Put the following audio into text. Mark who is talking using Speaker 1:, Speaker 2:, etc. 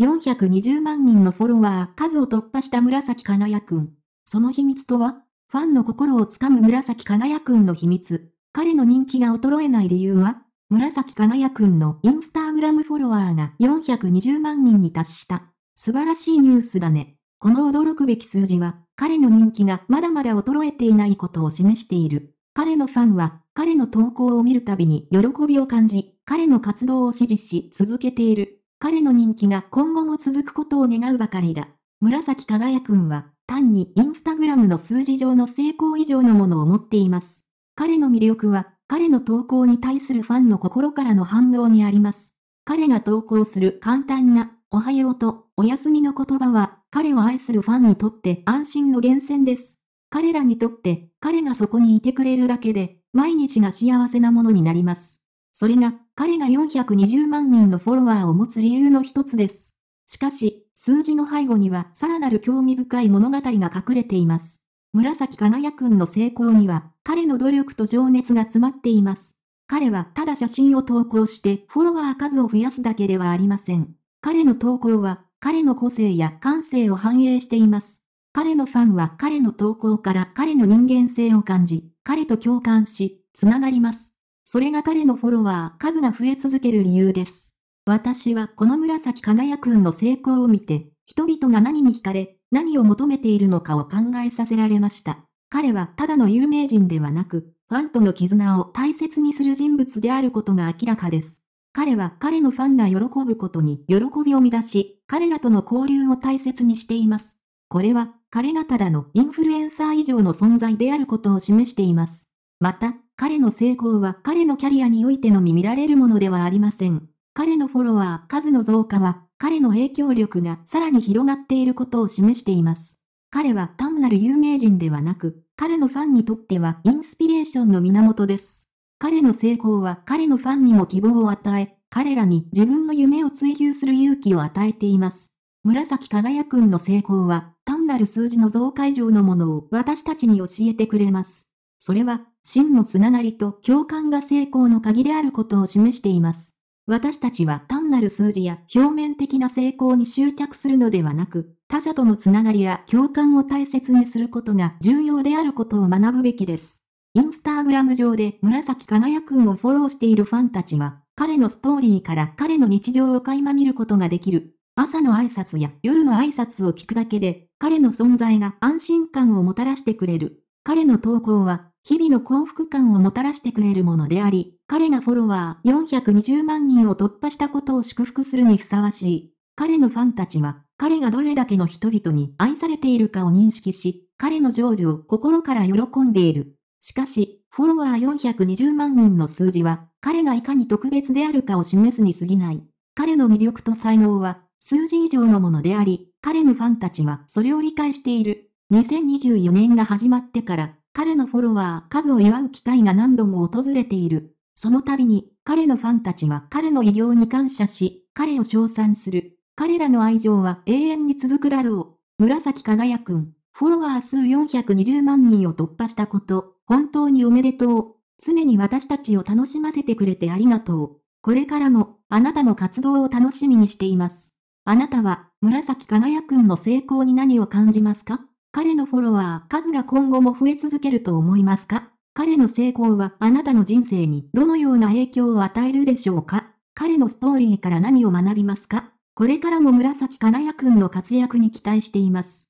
Speaker 1: 420万人のフォロワー数を突破した紫かなやくん。その秘密とはファンの心をつかむ紫かなやくんの秘密。彼の人気が衰えない理由は紫かなやくんのインスタグラムフォロワーが420万人に達した。素晴らしいニュースだね。この驚くべき数字は、彼の人気がまだまだ衰えていないことを示している。彼のファンは、彼の投稿を見るたびに喜びを感じ、彼の活動を支持し続けている。彼の人気が今後も続くことを願うばかりだ。紫輝くんは、単にインスタグラムの数字上の成功以上のものを持っています。彼の魅力は、彼の投稿に対するファンの心からの反応にあります。彼が投稿する簡単な、おはようと、おやすみの言葉は、彼を愛するファンにとって安心の源泉です。彼らにとって、彼がそこにいてくれるだけで、毎日が幸せなものになります。それが、彼が420万人のフォロワーを持つ理由の一つです。しかし、数字の背後にはさらなる興味深い物語が隠れています。紫輝くんの成功には、彼の努力と情熱が詰まっています。彼はただ写真を投稿してフォロワー数を増やすだけではありません。彼の投稿は、彼の個性や感性を反映しています。彼のファンは彼の投稿から彼の人間性を感じ、彼と共感し、つながります。それが彼のフォロワー数が増え続ける理由です。私はこの紫輝くんの成功を見て、人々が何に惹かれ、何を求めているのかを考えさせられました。彼はただの有名人ではなく、ファンとの絆を大切にする人物であることが明らかです。彼は彼のファンが喜ぶことに喜びを乱し、彼らとの交流を大切にしています。これは、彼がただのインフルエンサー以上の存在であることを示しています。また、彼の成功は彼のキャリアにおいてのみ見られるものではありません。彼のフォロワー数の増加は、彼の影響力がさらに広がっていることを示しています。彼は単なる有名人ではなく、彼のファンにとってはインスピレーションの源です。彼の成功は彼のファンにも希望を与え、彼らに自分の夢を追求する勇気を与えています。紫輝くんの成功は単なる数字の増加以上のものを私たちに教えてくれます。それは真のつながりと共感が成功の鍵であることを示しています。私たちは単なる数字や表面的な成功に執着するのではなく、他者とのつながりや共感を大切にすることが重要であることを学ぶべきです。インスタグラム上で紫輝くんをフォローしているファンたちは、彼のストーリーから彼の日常を垣間見ることができる。朝の挨拶や夜の挨拶を聞くだけで、彼の存在が安心感をもたらしてくれる。彼の投稿は日々の幸福感をもたらしてくれるものであり、彼がフォロワー420万人を突破したことを祝福するにふさわしい。彼のファンたちは、彼がどれだけの人々に愛されているかを認識し、彼の成就を心から喜んでいる。しかし、フォロワー420万人の数字は、彼がいかに特別であるかを示すに過ぎない。彼の魅力と才能は、数字以上のものであり、彼のファンたちはそれを理解している。2024年が始まってから、彼のフォロワー数を祝う機会が何度も訪れている。その度に、彼のファンたちは彼の偉業に感謝し、彼を称賛する。彼らの愛情は永遠に続くだろう。紫輝くん、フォロワー数420万人を突破したこと、本当におめでとう。常に私たちを楽しませてくれてありがとう。これからも、あなたの活動を楽しみにしています。あなたは、紫輝くんの成功に何を感じますか彼のフォロワー数が今後も増え続けると思いますか彼の成功はあなたの人生にどのような影響を与えるでしょうか彼のストーリーから何を学びますかこれからも紫輝くんの活躍に期待しています。